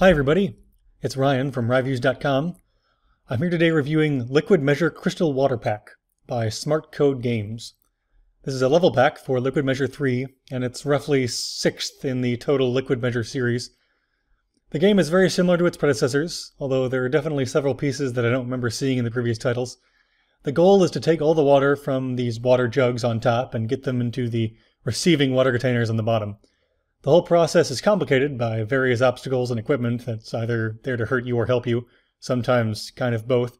Hi, everybody. It's Ryan from Ryviews.com. I'm here today reviewing Liquid Measure Crystal Water Pack by Smart Code Games. This is a level pack for Liquid Measure 3, and it's roughly sixth in the total Liquid Measure series. The game is very similar to its predecessors, although there are definitely several pieces that I don't remember seeing in the previous titles. The goal is to take all the water from these water jugs on top and get them into the receiving water containers on the bottom. The whole process is complicated by various obstacles and equipment that's either there to hurt you or help you, sometimes kind of both.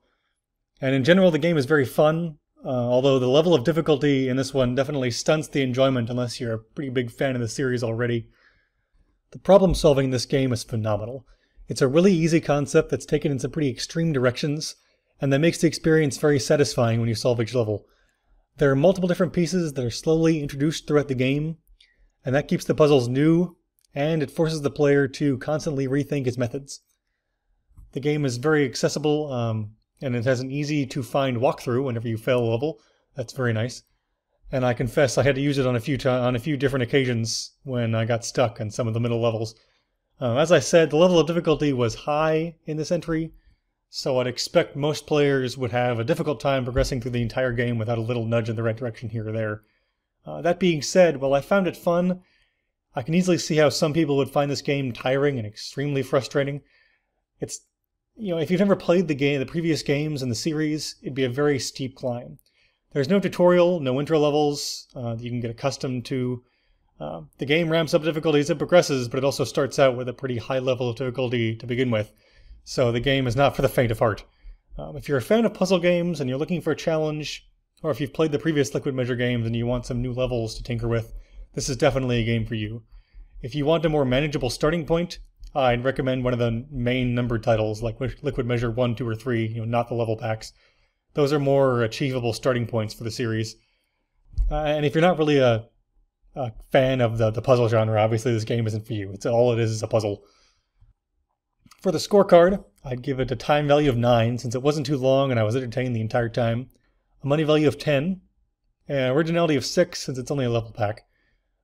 And in general, the game is very fun, uh, although the level of difficulty in this one definitely stunts the enjoyment unless you're a pretty big fan of the series already. The problem solving in this game is phenomenal. It's a really easy concept that's taken in some pretty extreme directions, and that makes the experience very satisfying when you solve each level. There are multiple different pieces that are slowly introduced throughout the game, and that keeps the puzzles new and it forces the player to constantly rethink his methods. The game is very accessible um, and it has an easy to find walkthrough whenever you fail a level. That's very nice. And I confess I had to use it on a few on a few different occasions when I got stuck on some of the middle levels. Uh, as I said, the level of difficulty was high in this entry, so I'd expect most players would have a difficult time progressing through the entire game without a little nudge in the right direction here or there. Uh, that being said, while I found it fun, I can easily see how some people would find this game tiring and extremely frustrating. It's, you know, if you've never played the game, the previous games in the series, it'd be a very steep climb. There's no tutorial, no intro levels uh, that you can get accustomed to. Uh, the game ramps up difficulty as it progresses, but it also starts out with a pretty high level of difficulty to begin with, so the game is not for the faint of heart. Um, if you're a fan of puzzle games and you're looking for a challenge, or if you've played the previous Liquid Measure games and you want some new levels to tinker with, this is definitely a game for you. If you want a more manageable starting point, I'd recommend one of the main numbered titles like Liquid Measure 1, 2, or 3, you know, not the level packs. Those are more achievable starting points for the series. Uh, and if you're not really a, a fan of the, the puzzle genre, obviously this game isn't for you. It's all it is is a puzzle. For the scorecard, I'd give it a time value of 9 since it wasn't too long and I was entertained the entire time a money value of 10, an originality of 6 since it's only a level pack.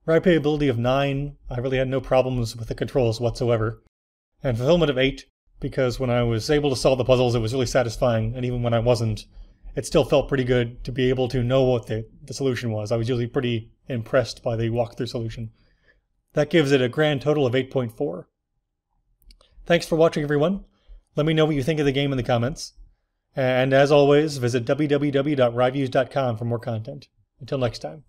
Ride of 9, I really had no problems with the controls whatsoever. And fulfillment of 8, because when I was able to solve the puzzles it was really satisfying, and even when I wasn't, it still felt pretty good to be able to know what the, the solution was. I was usually pretty impressed by the walkthrough solution. That gives it a grand total of 8.4. Thanks for watching everyone. Let me know what you think of the game in the comments. And as always, visit www.ryviews.com for more content. Until next time.